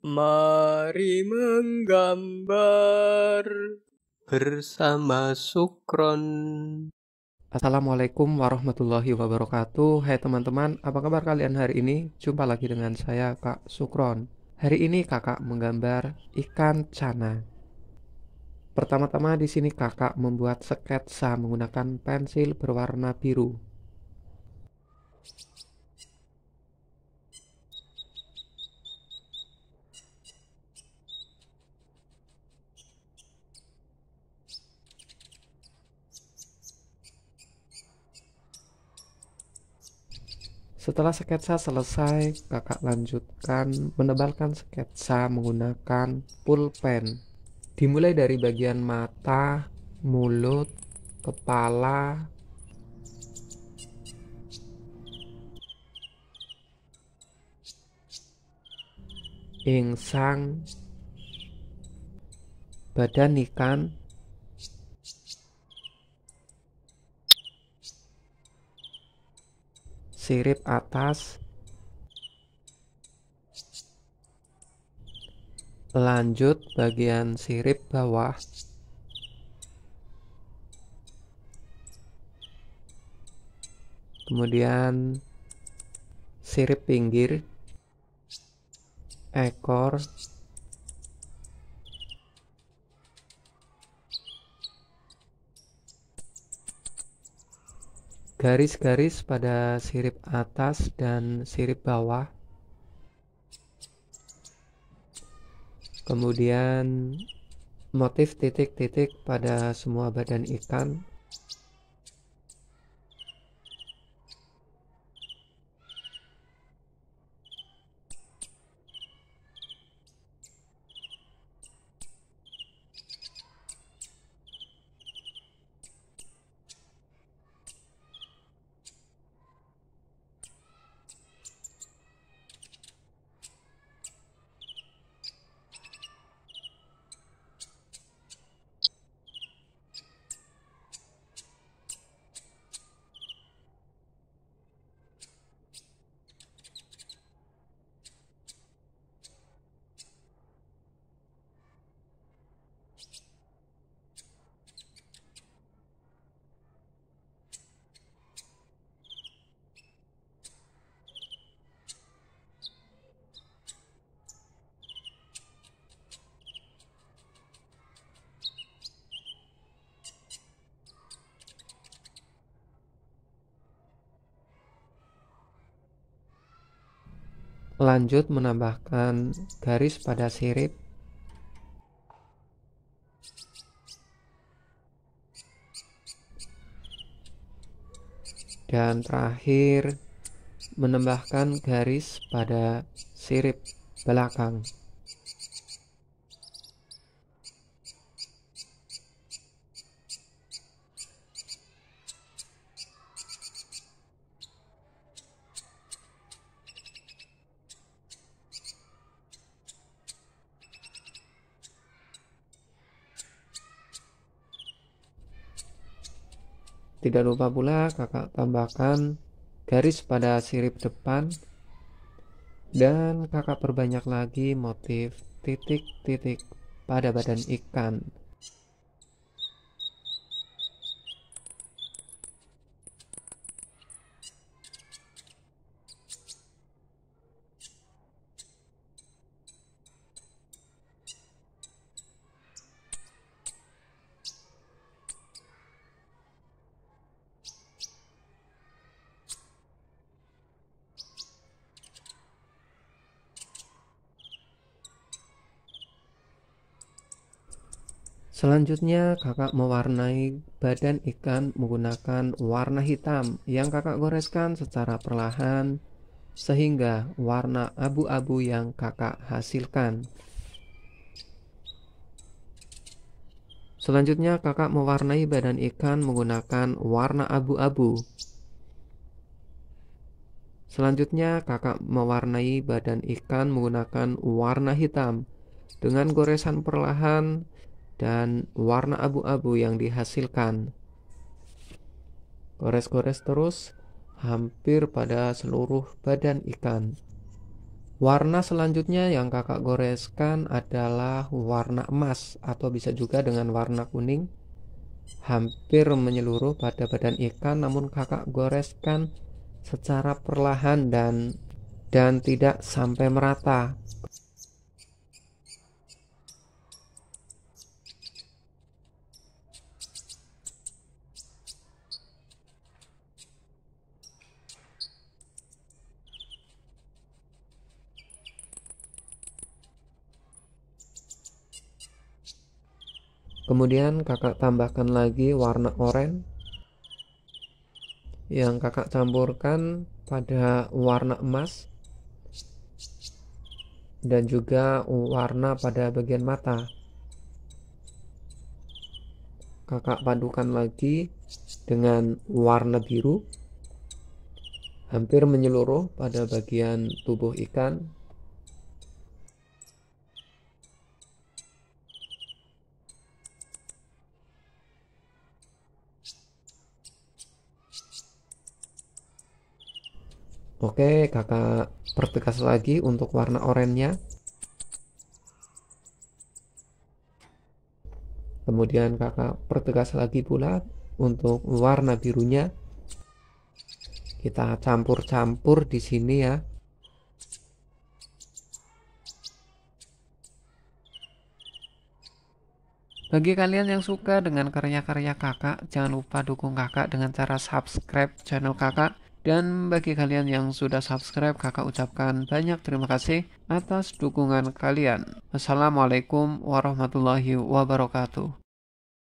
Mari menggambar bersama Sukron. Assalamualaikum warahmatullahi wabarakatuh. Hai teman-teman, apa kabar kalian hari ini? Jumpa lagi dengan saya Kak Sukron. Hari ini Kakak menggambar ikan cana. Pertama-tama di sini Kakak membuat sketsa menggunakan pensil berwarna biru. Setelah sketsa selesai, kakak lanjutkan menebalkan sketsa menggunakan pulpen. Dimulai dari bagian mata, mulut, kepala, insang, badan ikan, sirip atas lanjut bagian sirip bawah kemudian sirip pinggir ekor garis-garis pada sirip atas dan sirip bawah kemudian motif titik-titik pada semua badan ikan Lanjut menambahkan garis pada sirip dan terakhir menambahkan garis pada sirip belakang. Tidak lupa pula kakak tambahkan garis pada sirip depan dan kakak perbanyak lagi motif titik-titik pada badan ikan Selanjutnya, kakak mewarnai badan ikan menggunakan warna hitam yang kakak goreskan secara perlahan sehingga warna abu-abu yang kakak hasilkan. Selanjutnya, kakak mewarnai badan ikan menggunakan warna abu-abu. Selanjutnya, kakak mewarnai badan ikan menggunakan warna hitam dengan goresan perlahan dan warna abu-abu yang dihasilkan. Gores-gores terus hampir pada seluruh badan ikan. Warna selanjutnya yang kakak goreskan adalah warna emas atau bisa juga dengan warna kuning hampir menyeluruh pada badan ikan namun kakak goreskan secara perlahan dan dan tidak sampai merata kemudian kakak tambahkan lagi warna oranye yang kakak campurkan pada warna emas dan juga warna pada bagian mata kakak padukan lagi dengan warna biru hampir menyeluruh pada bagian tubuh ikan Oke, kakak pertegas lagi untuk warna oranye. Kemudian kakak pertegas lagi pula untuk warna birunya. Kita campur-campur di sini ya. Bagi kalian yang suka dengan karya-karya kakak, jangan lupa dukung kakak dengan cara subscribe channel kakak dan bagi kalian yang sudah subscribe, kakak ucapkan banyak terima kasih atas dukungan kalian. Wassalamualaikum warahmatullahi wabarakatuh.